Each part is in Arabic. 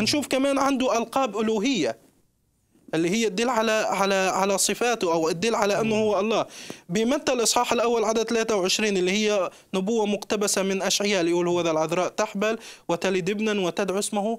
نشوف كمان عنده ألقاب ألوهية اللي هي تدل على على على صفاته او تدل على انه هو الله بيمثل الاصحاح الاول عدد 23 اللي هي نبوه مقتبسه من اشعياء يقول هو ذا العذراء تحبل وتلد ابنا وتدعو اسمه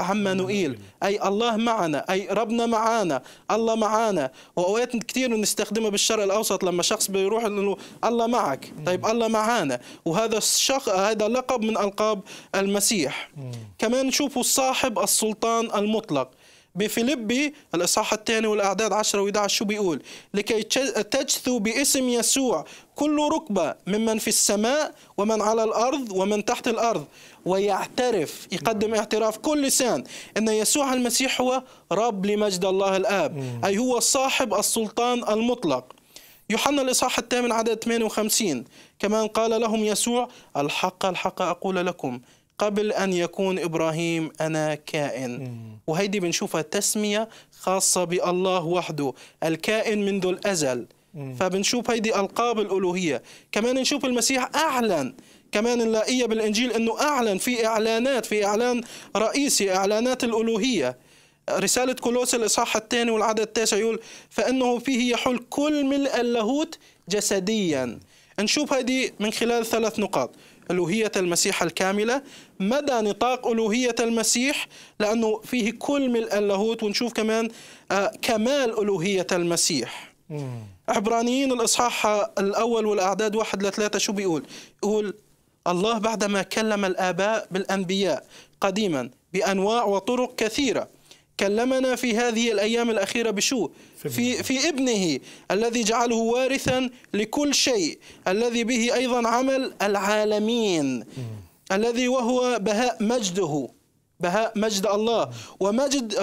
عمانوئيل اي الله معنا اي ربنا معانا الله معانا واوقات كثير نستخدمها بالشرق الاوسط لما شخص بيروح انه الله معك طيب الله معانا وهذا الشخص هذا لقب من القاب المسيح كمان نشوفه صاحب السلطان المطلق بفيلبي الإصحاح الثاني والأعداد 10 و11 شو بيقول لكي تجثو باسم يسوع كل ركبة ممن في السماء ومن على الأرض ومن تحت الأرض ويعترف يقدم نعم. اعتراف كل لسان أن يسوع المسيح هو رب لمجد الله الآب نعم. أي هو صاحب السلطان المطلق يوحنا الإصحاح الثامن عدد 58 كمان قال لهم يسوع الحق الحق أقول لكم قبل أن يكون إبراهيم أنا كائن وهيدي بنشوفها تسمية خاصة بالله وحده الكائن منذ الأزل فبنشوف هيدي ألقاب الألوهية كمان نشوف المسيح أعلن كمان نلاقيها بالإنجيل أنه أعلن في إعلانات في إعلان رئيسي إعلانات الألوهية رسالة كولوس الإصحاح الثاني والعدد التاسع يقول فإنه فيه يحل كل ملء اللاهوت جسديا نشوف هذه من خلال ثلاث نقاط ألوهية المسيح الكاملة مدى نطاق ألوهية المسيح لأنه فيه كل ملء اللاهوت ونشوف كمان آه، كمال ألوهية المسيح عبرانيين الإصحاح الأول والأعداد واحد لثلاثة شو بيقول يقول الله بعدما كلم الآباء بالأنبياء قديما بأنواع وطرق كثيرة كلمنا في هذه الأيام الأخيرة بشو في, في ابنه الذي جعله وارثا لكل شيء الذي به أيضا عمل العالمين م. الذي وهو بهاء مجده بهاء مجد الله ومجد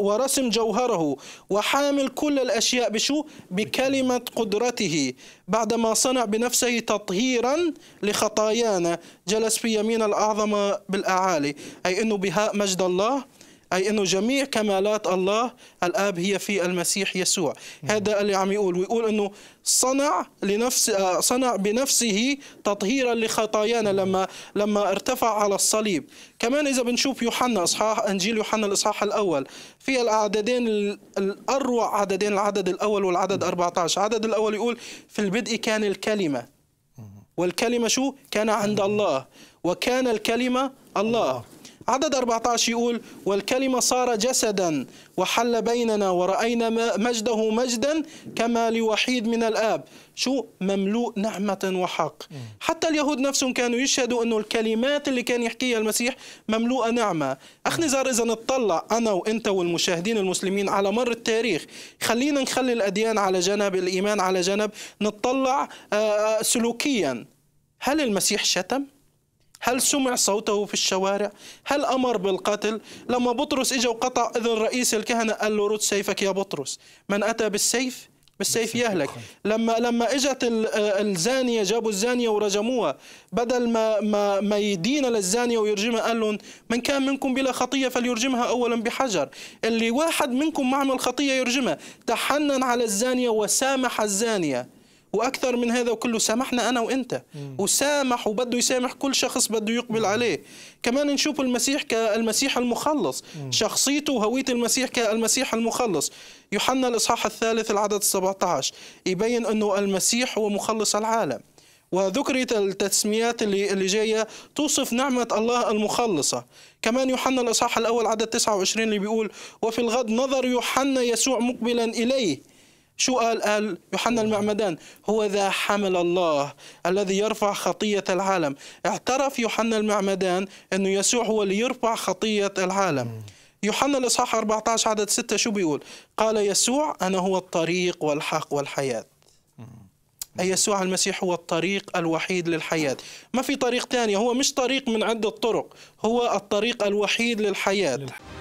ورسم جوهره وحامل كل الاشياء بشو؟ بكلمه قدرته بعدما صنع بنفسه تطهيرا لخطايانا جلس في يمين الاعظم بالاعالي اي انه بهاء مجد الله أي أنه جميع كمالات الله الآب هي في المسيح يسوع هذا اللي عم يقول ويقول أنه صنع لنفس آه، صنع بنفسه تطهيرا لخطايانا لما لما ارتفع على الصليب كمان إذا بنشوف يوحنا إصحاح إنجيل يوحنا الإصحاح الأول في العددين الأروع عددين العدد الأول والعدد 14 العدد الأول يقول في البدء كان الكلمة والكلمة شو كان عند الله وكان الكلمة الله عدد 14 يقول والكلمة صار جسدا وحل بيننا ورأينا مجده مجدا كما لوحيد من الآب شو مملوء نعمة وحق حتى اليهود نفسهم كانوا يشهدوا أنه الكلمات اللي كان يحكيها المسيح مملوءة نعمة أخ نزار إذا نطلع أنا وإنت والمشاهدين المسلمين على مر التاريخ خلينا نخلي الأديان على جنب الإيمان على جنب نطلع آه، آه، سلوكيا هل المسيح شتم؟ هل سمع صوته في الشوارع؟ هل أمر بالقتل؟ لما بطرس إجا وقطع إذن رئيس الكهنة قال له رد سيفك يا بطرس من أتى بالسيف بالسيف يهلك لما لما اجت الزانيه جابوا الزانيه ورجموها بدل ما ما ما يدين للزانيه ويرجمها قال لهم من كان منكم بلا خطيه فليرجمها اولا بحجر اللي واحد منكم معمل خطيه يرجمها تحنن على الزانيه وسامح الزانيه واكثر من هذا وكله سامحنا انا وانت وسامح وبده يسامح كل شخص بده يقبل عليه كمان نشوف المسيح كالمسيح المخلص شخصيته وهويه المسيح كالمسيح المخلص يوحنا الاصحاح الثالث العدد 17 يبين انه المسيح هو مخلص العالم وذكرت التسميات اللي اللي جايه توصف نعمه الله المخلصه كمان يوحنا الاصحاح الاول عدد 29 اللي بيقول وفي الغد نظر يوحنا يسوع مقبلا اليه شو قال قال يوحنا المعمدان هو ذا حمل الله الذي يرفع خطية العالم اعترف يوحنا المعمدان أنه يسوع هو اللي يرفع خطية العالم يوحنا الإصحاح 14 عدد 6 شو بيقول قال يسوع أنا هو الطريق والحق والحياة أي يسوع المسيح هو الطريق الوحيد للحياة ما في طريق ثاني هو مش طريق من عدة طرق هو الطريق الوحيد للحياة